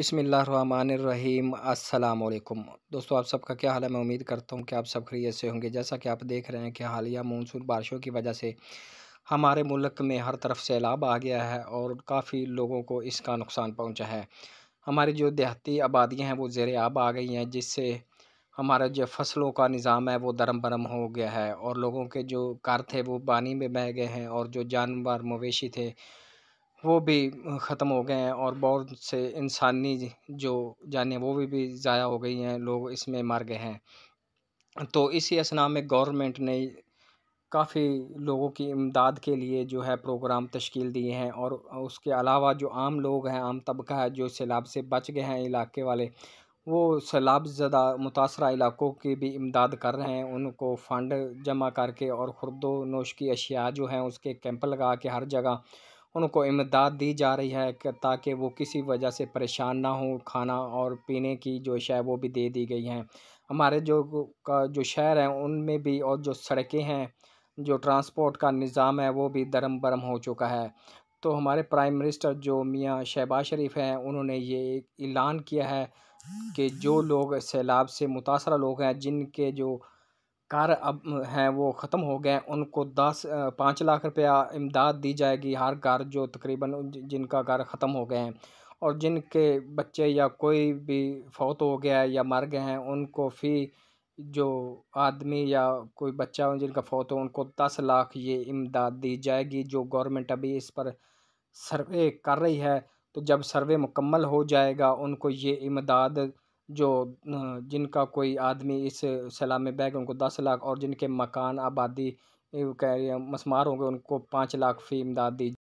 अस्सलाम वालेकुम दोस्तों आप सबका क्या हाल है मैं उम्मीद करता हूँ कि आप सब खरीत से होंगे जैसा कि आप देख रहे हैं कि हालिया मानसून बारिशों की वजह से हमारे मुल्क में हर तरफ सैलाब आ गया है और काफ़ी लोगों को इसका नुकसान पहुँचा है हमारी जो देहाती आबादियाँ हैं वो जेर आब आ गई हैं जिससे हमारा जो फसलों का निज़ाम है वो दरम बरम हो गया है और लोगों के जो कार थे वो पानी में बह गए हैं और जो जानवर मवेशी थे वो भी ख़त्म हो गए हैं और बहुत से इंसानी जो जाने वो भी भी ज़ाया हो गई हैं लोग इसमें मर गए हैं तो इसी असना में गवर्नमेंट ने काफ़ी लोगों की इमदाद के लिए जो है प्रोग्राम तश्कील दिए हैं और उसके अलावा जो आम लोग हैं आम तबका है जो सैलाब से बच गए हैं इलाके वाले वो सैलाब ज़्यादा मुतासर इलाकों की भी इमदाद कर रहे हैं उनको फ़ंड जमा करके और खुरदो नोश की अशिया जो हैं उसके कैंप लगा के हर जगह उनको इमदाद दी जा रही है ताकि वो किसी वजह से परेशान ना हो खाना और पीने की जो शायद वो भी दे दी गई हैं हमारे जो का जो शहर हैं उनमें भी और जो सड़कें हैं जो ट्रांसपोर्ट का निज़ाम है वो भी दरम बरम हो चुका है तो हमारे प्राइम मिनिस्टर जो मियाँ शहबाज शरीफ हैं उन्होंने ये ऐलान किया है कि जो लोग सैलाब से मुतासर लोग हैं जिनके जो कार अब हैं वो ख़त्म हो गए उनको दस पाँच लाख रुपया इमदाद दी जाएगी हर घर जो तकरीबन जिनका घर ख़त्म हो गए हैं और जिनके बच्चे या कोई भी फौत हो गया है या मर गए हैं उनको फ़ी जो आदमी या कोई बच्चा हो जिनका फौत हो उनको दस लाख ये इमदाद दी जाएगी जो गवर्नमेंट अभी इस पर सर्वे कर रही है तो जब सर्वे मुकम्मल हो जाएगा उनको ये इमदाद जो जिनका कोई आदमी इस सैलाब में बह गए उनको दस लाख और जिनके मकान आबादी मस्मार मसमार होंगे उनको पाँच लाख फ़ी इमदाद दी